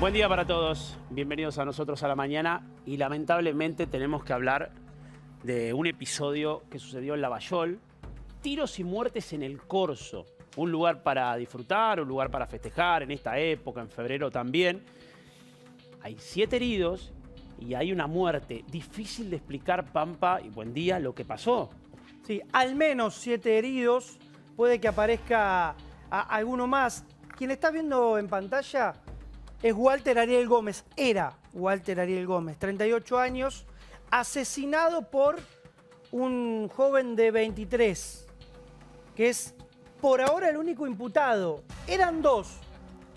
Buen día para todos, bienvenidos a nosotros a la mañana y lamentablemente tenemos que hablar de un episodio que sucedió en Lavallol, tiros y muertes en el Corso, un lugar para disfrutar, un lugar para festejar en esta época, en febrero también. Hay siete heridos y hay una muerte. Difícil de explicar, Pampa, y buen día, lo que pasó. Sí, al menos siete heridos, puede que aparezca alguno más. Quien está viendo en pantalla es Walter Ariel Gómez. Era Walter Ariel Gómez, 38 años, asesinado por un joven de 23, que es por ahora el único imputado. Eran dos,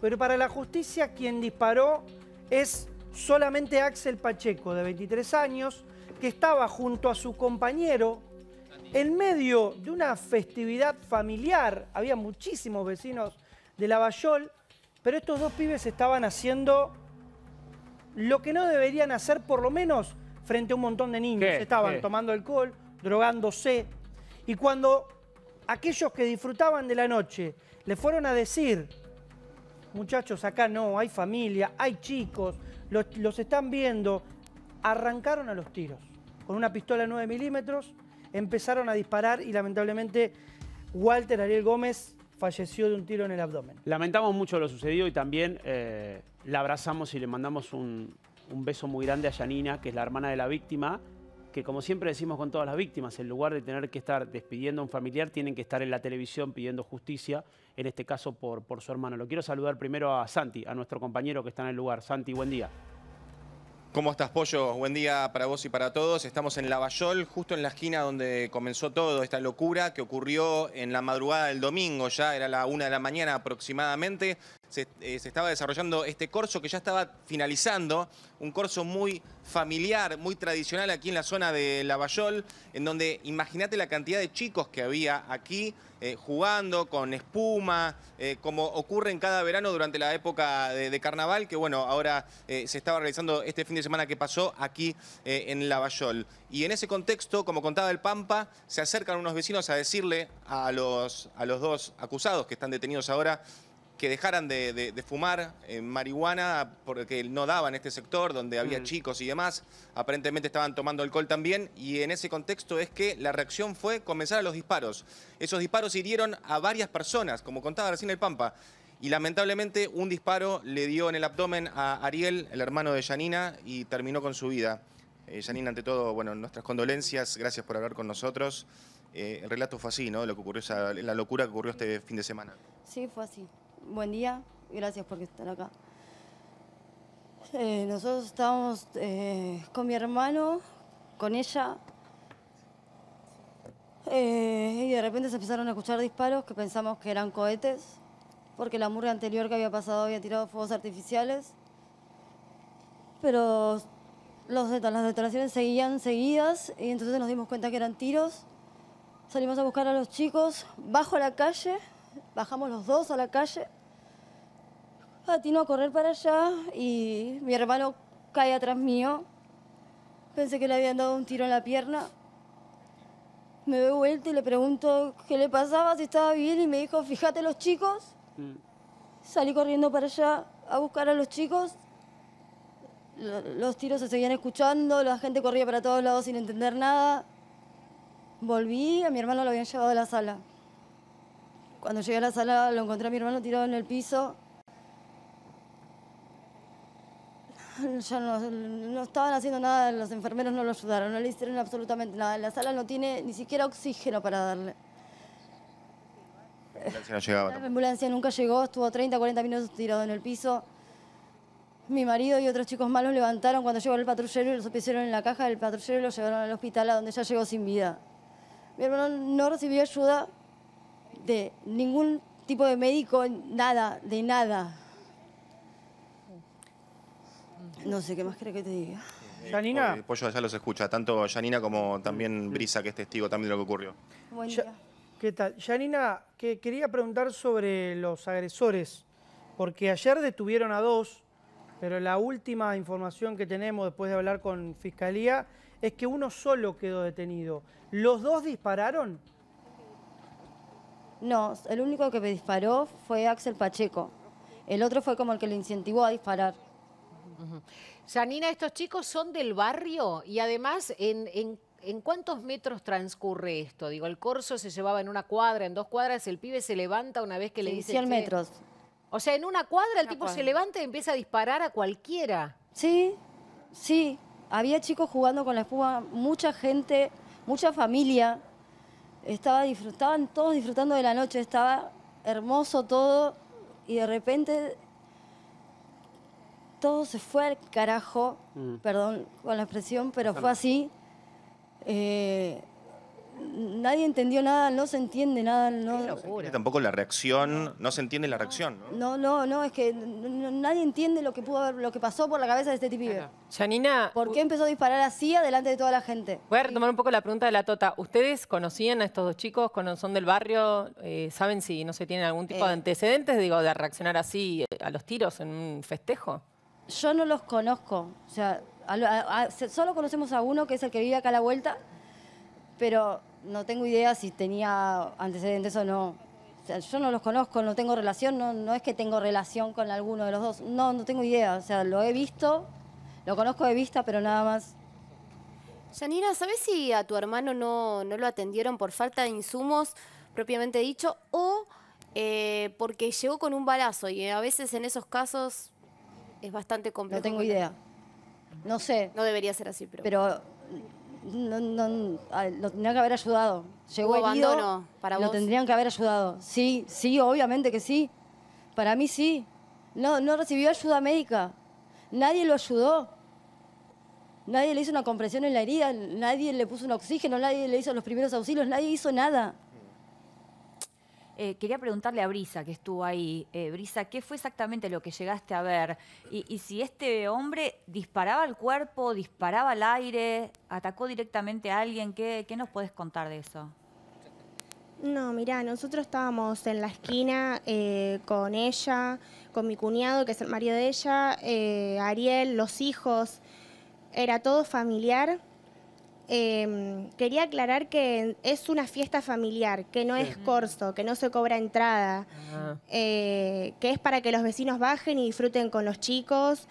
pero para la justicia quien disparó es solamente Axel Pacheco, de 23 años, que estaba junto a su compañero en medio de una festividad familiar. Había muchísimos vecinos de Lavallol pero estos dos pibes estaban haciendo lo que no deberían hacer, por lo menos frente a un montón de niños. Estaban tomando alcohol, drogándose. Y cuando aquellos que disfrutaban de la noche le fueron a decir, muchachos, acá no, hay familia, hay chicos, los, están viendo, arrancaron a los tiros. Con una pistola 9 milímetros empezaron a disparar y lamentablemente Walter Ariel Gómez falleció de un tiro en el abdomen. Lamentamos mucho lo sucedido y también eh, la abrazamos y le mandamos un, beso muy grande a Yanina, que es la hermana de la víctima, que como siempre decimos con todas las víctimas, en lugar de tener que estar despidiendo a un familiar, tienen que estar en la televisión pidiendo justicia, en este caso por, por su hermano. Lo quiero saludar primero a Santi, a nuestro compañero que está en el lugar. Santi, buen día. ¿Cómo estás, Pollo? Buen día para vos y para todos. Estamos en Lavallol, justo en la esquina donde comenzó todo, esta locura que ocurrió en la madrugada del domingo, ya era la una de la mañana aproximadamente. Eh, se, estaba desarrollando este corso que ya estaba finalizando, un corso muy familiar, muy tradicional aquí en la zona de Lavallol, en donde imagínate la cantidad de chicos que había aquí eh, jugando con espuma, eh, como ocurre en cada verano durante la época de, carnaval, que bueno, ahora se estaba realizando este fin de semana que pasó aquí en Lavallol. Y en ese contexto, como contaba el Pampa, se acercan unos vecinos a decirle a los, a los dos acusados que están detenidos ahora que dejaran de, fumar eh, marihuana porque no daba en este sector donde había mm. chicos y demás. Aparentemente estaban tomando alcohol también y en ese contexto es que la reacción fue comenzar a los disparos. Esos disparos hirieron a varias personas, como contaba recién el Pampa. Y lamentablemente un disparo le dio en el abdomen a Ariel, el hermano de Yanina, y terminó con su vida. Eh, Yanina, ante todo, bueno, nuestras condolencias, gracias por hablar con nosotros. Eh, el relato fue así, ¿no? Lo que ocurrió, la locura que ocurrió este fin de semana. Sí, fue así buen día, gracias por estar acá. Eh, nosotros estábamos eh, con mi hermano, con ella, eh, y de repente se empezaron a escuchar disparos que pensamos que eran cohetes, porque la murga anterior que había pasado había tirado fuegos artificiales, pero las detonaciones seguían seguidas y entonces nos dimos cuenta que eran tiros. Salimos a buscar a los chicos bajo la calle, bajamos los dos a la calle Patino a correr para allá y mi hermano cae atrás mío. Pensé que le habían dado un tiro en la pierna. Me doy vuelta y le pregunto qué le pasaba, si estaba bien, y me dijo, fíjate los chicos. Mm. Salí corriendo para allá a buscar a los chicos. Los tiros se seguían escuchando, la gente corría para todos lados sin entender nada. Volví, a mi hermano lo habían llevado a la sala. Cuando llegué a la sala lo encontré a mi hermano tirado en el piso, ya no, no, estaban haciendo nada, los enfermeros no lo ayudaron, no le hicieron absolutamente nada. La sala no tiene ni siquiera oxígeno para darle. La ambulancia nunca llegó, estuvo 30, 40 minutos tirado en el piso. Mi marido y otros chicos malos levantaron cuando llegó el patrullero y los pusieron en la caja del patrullero y lo llevaron al hospital a donde ya llegó sin vida. Mi hermano no recibió ayuda de ningún tipo de médico, nada, de nada. No sé qué más crees que te diga. Yanina. Eh, el pollo ya los escucha, tanto Yanina como también Brisa, que es testigo también de lo que ocurrió. Buen día. ¿Qué tal? Yanina, que quería preguntar sobre los agresores, porque ayer detuvieron a dos, pero la última información que tenemos después de hablar con Fiscalía es que uno solo quedó detenido. ¿Los dos dispararon? No, el único que me disparó fue Axel Pacheco. El otro fue como el que lo incentivó a disparar. Sanina, estos chicos son del barrio y además, ¿en, en, cuántos metros transcurre esto? Digo, el corso se llevaba en una cuadra, en dos cuadras, el pibe se levanta una vez que le dice... 100 metros. O sea, en una cuadra el tipo se levanta y empieza a disparar a cualquiera. Sí, sí. Había chicos jugando con la espuma, mucha gente, mucha familia. Estaba, estaban todos disfrutando de la noche, estaba hermoso todo y de repente todo se fue al carajo, mm. perdón con la expresión, pero fue así. Eh, nadie entendió nada, no se entiende nada. No, tampoco la reacción, no se entiende la reacción. No, no, no, es que nadie entiende lo que pudo lo que pasó por la cabeza de este tipo. Janina. ¿Por qué empezó a disparar así adelante de toda la gente? Voy a retomar un poco la pregunta de la Tota. ¿Ustedes conocían a estos dos chicos? ¿Son del barrio? Eh, ¿Saben si, no se tienen algún tipo de eh. antecedentes, digo, de reaccionar así a los tiros en un festejo? yo no los conozco. O sea, solo conocemos a uno que es el que vive acá a la vuelta, pero no tengo idea si tenía antecedentes o no. yo no los conozco, no tengo relación, no, no es que tengo relación con alguno de los dos, no, no tengo idea. O sea, lo he visto, lo conozco de vista, pero nada más. Yanira, ¿sabes si a tu hermano no, lo atendieron por falta de insumos propiamente dicho o eh, porque llegó con un balazo? Y a veces en esos casos es bastante complejo. No tengo idea. No sé. No debería ser así, pero. Pero no, lo tendrían que haber ayudado. Llegó Hubo herido, abandono para Lo tendrían que haber ayudado. Sí, sí, obviamente que sí. Para mí sí. No, no recibió ayuda médica. Nadie lo ayudó. Nadie le hizo una compresión en la herida, nadie le puso un oxígeno, nadie le hizo los primeros auxilios, nadie hizo nada. Eh, quería preguntarle a Brisa, que estuvo ahí. Eh, Brisa, ¿qué fue exactamente lo que llegaste a ver? Y, si este hombre disparaba al cuerpo, disparaba al aire, atacó directamente a alguien, ¿qué, nos puedes contar de eso? No, mira, nosotros estábamos en la esquina eh, con ella, con mi cuñado, que es el marido de ella, Ariel, los hijos. Era todo familiar Em, quería aclarar que es una fiesta familiar, que no es corso, que no se cobra entrada, ah. eh, que es para que los vecinos bajen y disfruten con los chicos,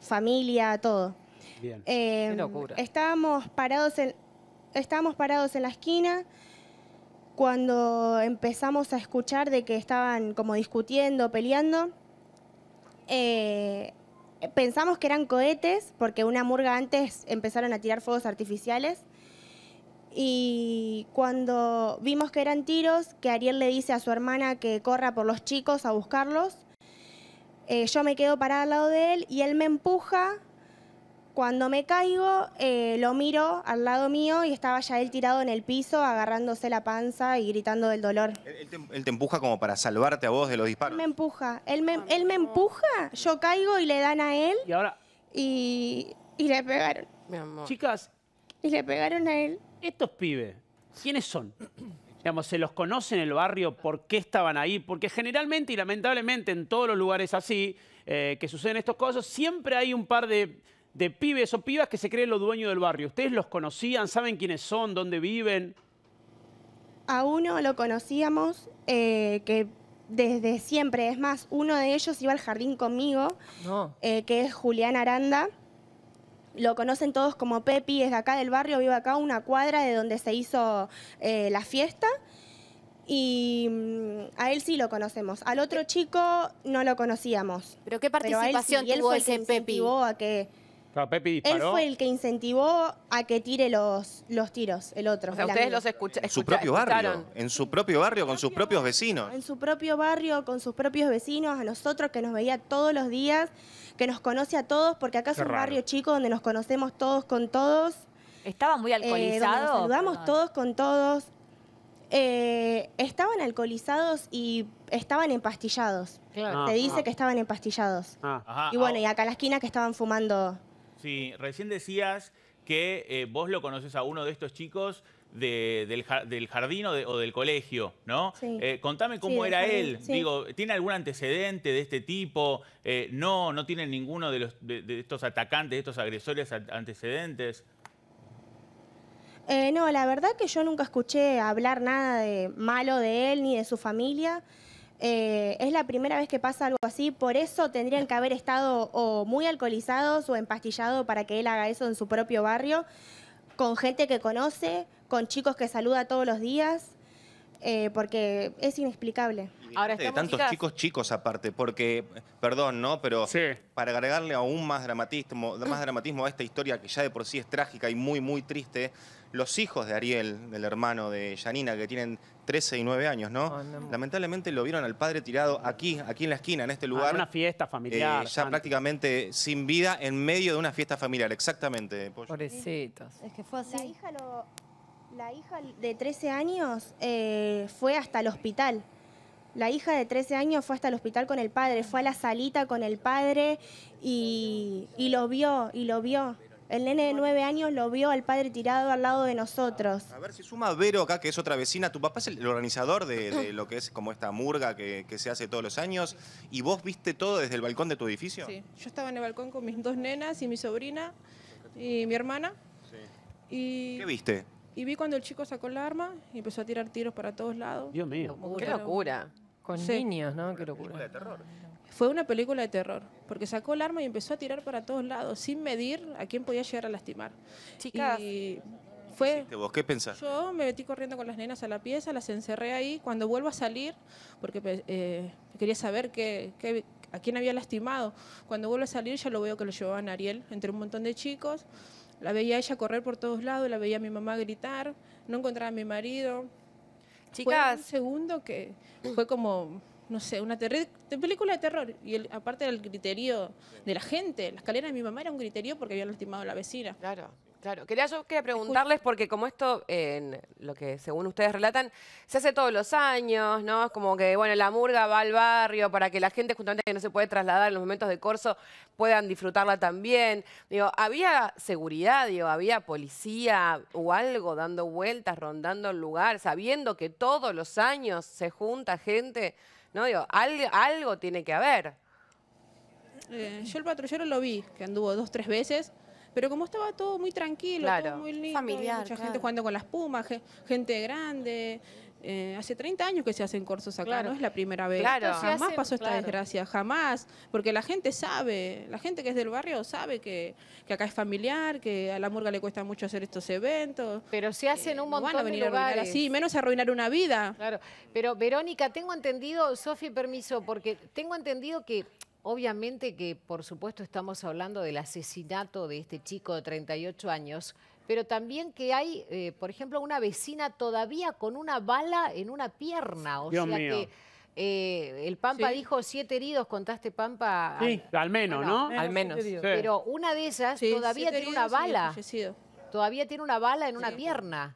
familia, todo. Bien. Em, estábamos parados en, estábamos parados en la esquina cuando empezamos a escuchar de que estaban como discutiendo, peleando. Eh, pensamos que eran cohetes, porque una murga antes empezaron a tirar fuegos artificiales. Y cuando vimos que eran tiros, que Ariel le dice a su hermana que corra por los chicos a buscarlos, eh, yo me quedo parada al lado de él y él me empuja cuando me caigo, eh, lo miro al lado mío y estaba ya él tirado en el piso, agarrándose la panza y gritando del dolor. ¿Él, te, empuja como para salvarte a vos de los disparos? Él me empuja. Él me, ah, empuja, yo caigo y le dan a él. Y ahora... Y, le pegaron. Mi amor. Chicas... Y le pegaron a él. Estos pibes, ¿quiénes son? digamos, se los conoce en el barrio por qué estaban ahí, porque generalmente y lamentablemente en todos los lugares así eh, que suceden estos cosas, siempre hay un par de de pibes o pibas que se creen los dueños del barrio. ¿Ustedes los conocían? ¿Saben quiénes son? ¿Dónde viven? A uno lo conocíamos, eh, que desde siempre, es más, uno de ellos iba al jardín conmigo, eh, que es Julián Aranda. Lo conocen todos como Pepi, es de acá del barrio, vive acá una cuadra de donde se hizo eh, la fiesta. Y mm, a él sí lo conocemos. Al otro chico no lo conocíamos. Pero qué participación pero tuvo él A que él fue el que incentivó a que tire los, los tiros, el otro. ustedes los En su propio barrio, en su propio barrio, con sus propios vecinos. En su propio barrio, con sus propios vecinos, a nosotros que nos veía todos los días, que nos conoce a todos, porque acá es un barrio chico donde nos conocemos todos con todos. Estaba muy alcoholizados. Eh, nos saludamos todos con todos. Eh, estaban alcoholizados y estaban empastillados. Te ah, dice ah. que estaban empastillados. Ah. y bueno, y acá en la esquina que estaban fumando Sí, recién decías que eh, vos lo conoces a uno de estos chicos del, jardín o, del colegio, ¿no? Sí. Eh, contame cómo era él. Digo, ¿tiene algún antecedente de este tipo? Eh, no, no tiene ninguno de, los, de, estos atacantes, de estos agresores antecedentes. no, la verdad que yo nunca escuché hablar nada de malo de él ni de su familia. Eh, es la primera vez que pasa algo así, por eso tendrían que haber estado o muy alcoholizados o empastillados para que él haga eso en su propio barrio, con gente que conoce, con chicos que saluda todos los días. Eh, porque es inexplicable. Ahora de tantos chicos chicos aparte, porque, perdón, ¿no? Pero para agregarle aún más dramatismo, más dramatismo a esta historia que ya de por sí es trágica y muy, muy triste, los hijos de Ariel, del hermano de Janina, que tienen 13 y 9 años, ¿no? Lamentablemente lo vieron al padre tirado aquí, aquí en la esquina, en este ah, lugar. era una fiesta familiar. Eh, ya prácticamente sin vida, en medio de una fiesta familiar, exactamente. Pobrecitos. Es que fue así. La hija, de 13 años eh, fue hasta el hospital. La hija de 13 años fue hasta el hospital con el padre, fue a la salita con el padre y lo vio, y lo vio. El nene de nueve años lo vio al padre tirado al lado de nosotros. A ver si suma Vero acá, que es otra vecina. Tu papá es el organizador de, lo que es como esta murga que, se hace todos los años. ¿Y vos viste todo desde el balcón de tu edificio? Sí, yo estaba en el balcón con mis dos nenas y mi sobrina y mi hermana. Sí. Y... ¿Qué viste? Y vi cuando el chico sacó el arma y empezó a tirar tiros para todos lados. Dios mío. Qué locura. Con niños, ¿no? Qué locura. Fue una película de terror porque sacó el arma y empezó a tirar para todos lados, sin medir a quién podía llegar a lastimar. Chicas. fue, ¿Qué pensás? Yo me metí corriendo con las nenas a la pieza, las encerré ahí. Cuando vuelvo a salir, porque eh, quería saber a quién había lastimado, cuando vuelvo a salir ya lo veo que lo llevaban a Ariel entre un montón de chicos. La veía ella correr por todos lados, la veía a mi mamá gritar, no encontraba a mi marido. Chicas. Fue un segundo que fue como no sé, una película de terror. Y aparte del criterio de la gente, la escalera de mi mamá era un criterio porque habían lastimado a la vecina. Claro. Claro, quería, yo quería preguntarles, porque como esto, lo que según ustedes relatan, se hace todos los años, ¿no? Es como que, bueno, la murga va al barrio para que la gente justamente que no se puede trasladar en los momentos de corso puedan disfrutarla también. Digo, ¿había seguridad, digo, había policía o algo dando vueltas, rondando el lugar, sabiendo que todos los años se junta gente? ¿no? Digo, algo, tiene que haber. Eh, yo el patrullero lo vi, que anduvo dos, tres veces, pero como estaba todo muy tranquilo, muy lindo, Familiar, mucha gente jugando con las pumas, gente grande, eh, hace 30 años que se hacen cursos acá, no es la primera vez. jamás pasó esta desgracia, jamás, porque la gente sabe, la gente que es del barrio sabe que, que, acá es familiar, que a la murga le cuesta mucho hacer estos eventos. Pero se hacen un montón van a venir de A así, menos arruinar una vida. Claro, pero Verónica, tengo entendido, Sofi, permiso, porque tengo entendido que obviamente que por supuesto estamos hablando del asesinato de este chico de 38 años, pero también que hay, eh, por ejemplo, una vecina todavía con una bala en una pierna. O sea que eh, el Pampa dijo siete heridos, contaste Pampa. Sí, al, menos, ¿no? Al menos. Pero una de esas todavía tiene una bala. todavía tiene una bala en una pierna.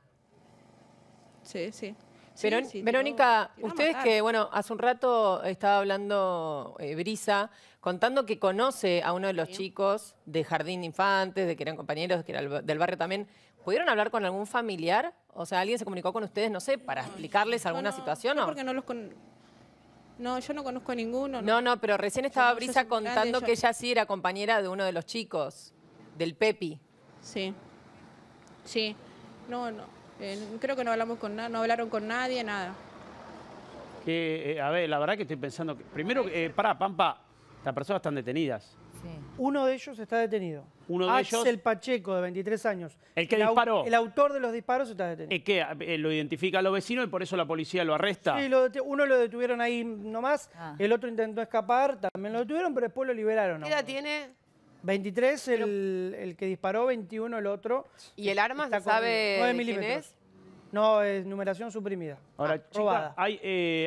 Sí, sí. Verónica, ustedes que, bueno, hace un rato estaba hablando eh, Brisa contando que conoce a uno de los chicos de Jardín de Infantes, de que eran compañeros, que era del barrio también. ¿Pudieron hablar con algún familiar? O sea, ¿alguien se comunicó con ustedes, no sé, para explicarles alguna situación? No, porque no los No, yo no conozco a ninguno. No, no, pero recién estaba Brisa contando que ella sí era compañera de uno de los chicos, del Pepi. Sí. Sí. No, no. Eh, creo que no hablamos con no hablaron con nadie, nada. Que, eh, a ver, la verdad que estoy pensando... Que, primero, eh, pará, Pampa, estas personas están detenidas. Sí. Uno de ellos está detenido. Uno de ellos? ¿Es el Pacheco, de 23 años. El que disparó. El autor de los disparos está detenido. ¿Es que eh, lo identifica a los vecinos y por eso la policía lo arresta? Sí, uno lo detuvieron ahí nomás, ah. el otro intentó escapar, también lo detuvieron, pero después lo liberaron. ¿Qué edad tiene? 23 el, que disparó, 21 el otro. ¿Y el arma se sabe quién es? No, es numeración suprimida. Ahora, ah, hay, eh,